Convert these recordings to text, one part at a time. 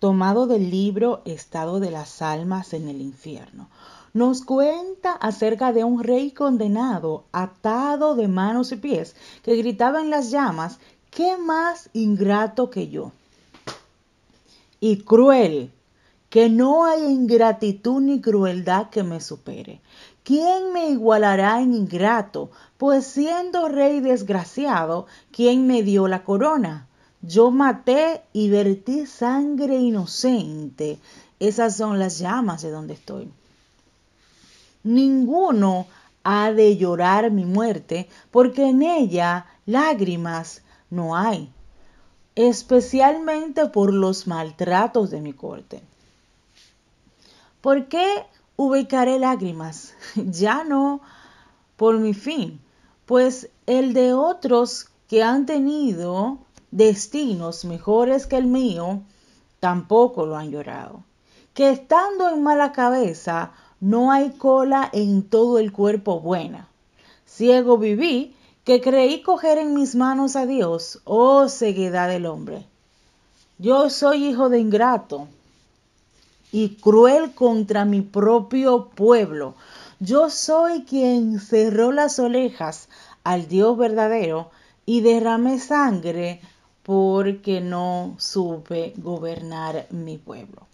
tomado del libro Estado de las Almas en el Infierno. Nos cuenta acerca de un rey condenado, atado de manos y pies, que gritaba en las llamas, ¿qué más ingrato que yo? Y cruel, que no hay ingratitud ni crueldad que me supere. ¿Quién me igualará en ingrato? Pues siendo rey desgraciado, ¿quién me dio la corona? Yo maté y vertí sangre inocente. Esas son las llamas de donde estoy. Ninguno ha de llorar mi muerte, porque en ella lágrimas no hay, especialmente por los maltratos de mi corte. ¿Por qué ubicaré lágrimas? Ya no por mi fin, pues el de otros que han tenido destinos mejores que el mío, tampoco lo han llorado. Que estando en mala cabeza, no hay cola en todo el cuerpo buena. Ciego viví, que creí coger en mis manos a Dios, oh ceguedad del hombre. Yo soy hijo de ingrato y cruel contra mi propio pueblo. Yo soy quien cerró las orejas al Dios verdadero y derramé sangre porque no supe gobernar mi pueblo.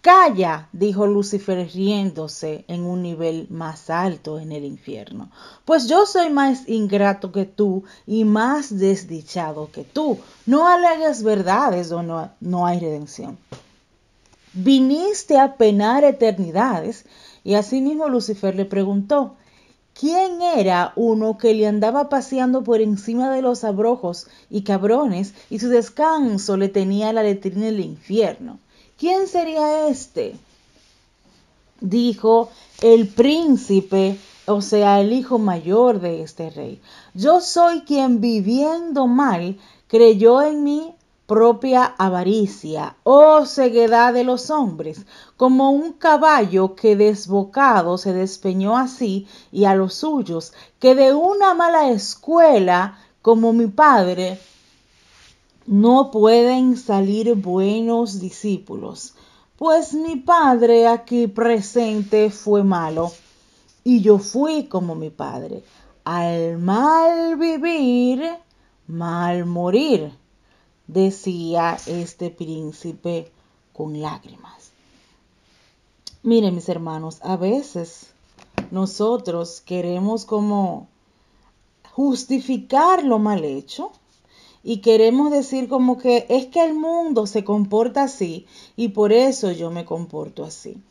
Calla, dijo Lucifer riéndose en un nivel más alto en el infierno, pues yo soy más ingrato que tú y más desdichado que tú. No alegues verdades o no, no hay redención. Viniste a penar eternidades. Y asimismo Lucifer le preguntó, ¿Quién era uno que le andaba paseando por encima de los abrojos y cabrones y su descanso le tenía la letrina del infierno? ¿Quién sería este? Dijo el príncipe, o sea, el hijo mayor de este rey. Yo soy quien viviendo mal creyó en mí propia avaricia o oh ceguedad de los hombres, como un caballo que desbocado se despeñó así y a los suyos, que de una mala escuela, como mi padre, no pueden salir buenos discípulos, pues mi padre aquí presente fue malo, y yo fui como mi padre, al mal vivir, mal morir decía este príncipe con lágrimas. Miren mis hermanos, a veces nosotros queremos como justificar lo mal hecho y queremos decir como que es que el mundo se comporta así y por eso yo me comporto así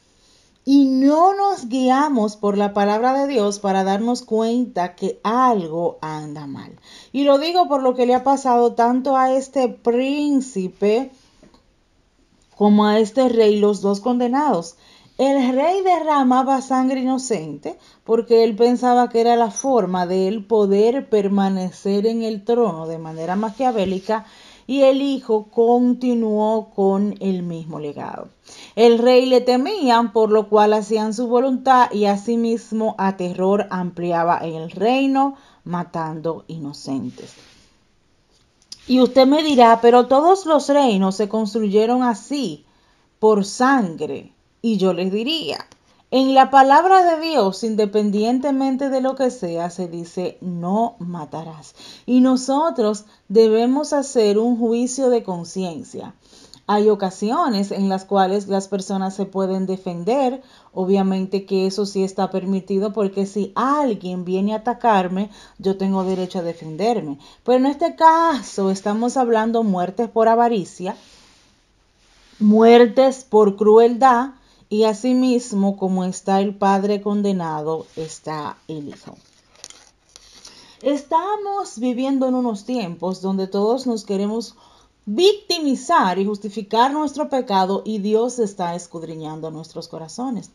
y no nos guiamos por la palabra de Dios para darnos cuenta que algo anda mal. Y lo digo por lo que le ha pasado tanto a este príncipe como a este rey, los dos condenados. El rey derramaba sangre inocente porque él pensaba que era la forma de él poder permanecer en el trono de manera maquiavélica y el hijo continuó con el mismo legado. El rey le temían, por lo cual hacían su voluntad y asimismo a terror ampliaba el reino, matando inocentes. Y usted me dirá, pero todos los reinos se construyeron así, por sangre. Y yo les diría, en la palabra de Dios, independientemente de lo que sea, se dice, no matarás. Y nosotros debemos hacer un juicio de conciencia. Hay ocasiones en las cuales las personas se pueden defender. Obviamente que eso sí está permitido porque si alguien viene a atacarme, yo tengo derecho a defenderme. Pero en este caso estamos hablando muertes por avaricia, muertes por crueldad y asimismo como está el Padre condenado, está el Hijo. Estamos viviendo en unos tiempos donde todos nos queremos victimizar y justificar nuestro pecado y Dios está escudriñando nuestros corazones.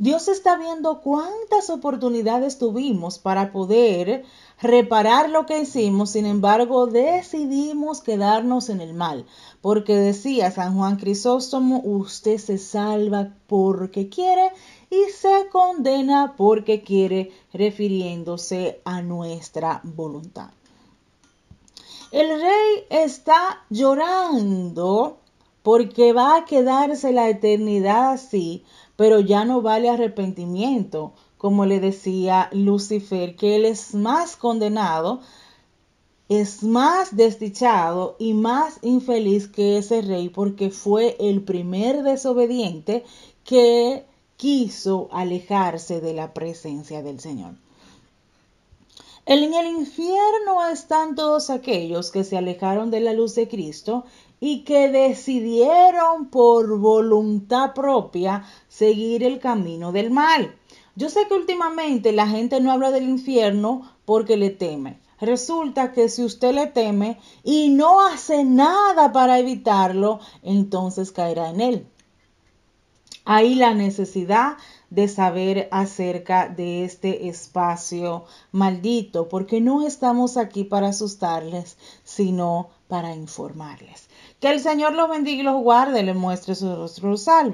Dios está viendo cuántas oportunidades tuvimos para poder reparar lo que hicimos, sin embargo decidimos quedarnos en el mal, porque decía San Juan Crisóstomo, usted se salva porque quiere y se condena porque quiere, refiriéndose a nuestra voluntad. El rey está llorando porque va a quedarse la eternidad así, pero ya no vale arrepentimiento, como le decía Lucifer, que él es más condenado, es más desdichado y más infeliz que ese rey, porque fue el primer desobediente que quiso alejarse de la presencia del Señor. En el infierno están todos aquellos que se alejaron de la luz de Cristo y que decidieron por voluntad propia seguir el camino del mal. Yo sé que últimamente la gente no habla del infierno porque le teme. Resulta que si usted le teme y no hace nada para evitarlo, entonces caerá en él. Ahí la necesidad de saber acerca de este espacio maldito, porque no estamos aquí para asustarles, sino para informarles. Que el Señor los bendiga y los guarde, les muestre su rostro salvo.